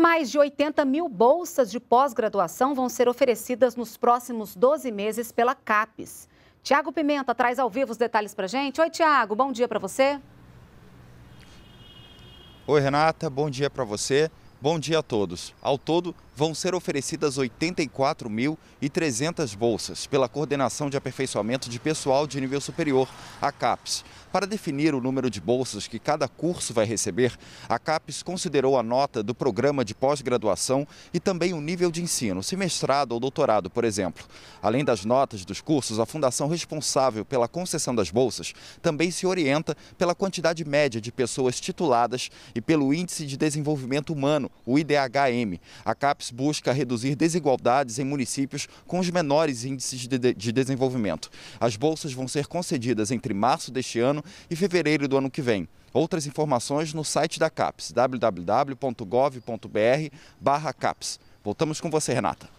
Mais de 80 mil bolsas de pós-graduação vão ser oferecidas nos próximos 12 meses pela CAPES. Tiago Pimenta traz ao vivo os detalhes para gente. Oi, Tiago, bom dia para você. Oi, Renata, bom dia para você. Bom dia a todos. Ao todo, vão ser oferecidas 84.300 bolsas pela Coordenação de Aperfeiçoamento de Pessoal de Nível Superior, a CAPES. Para definir o número de bolsas que cada curso vai receber, a CAPES considerou a nota do programa de pós-graduação e também o nível de ensino, se mestrado ou doutorado, por exemplo. Além das notas dos cursos, a fundação responsável pela concessão das bolsas também se orienta pela quantidade média de pessoas tituladas e pelo Índice de Desenvolvimento Humano, o IDHM. A CAPES busca reduzir desigualdades em municípios com os menores índices de, de, de desenvolvimento. As bolsas vão ser concedidas entre março deste ano e fevereiro do ano que vem. Outras informações no site da CAPES, www.gov.br/caps. Voltamos com você, Renata.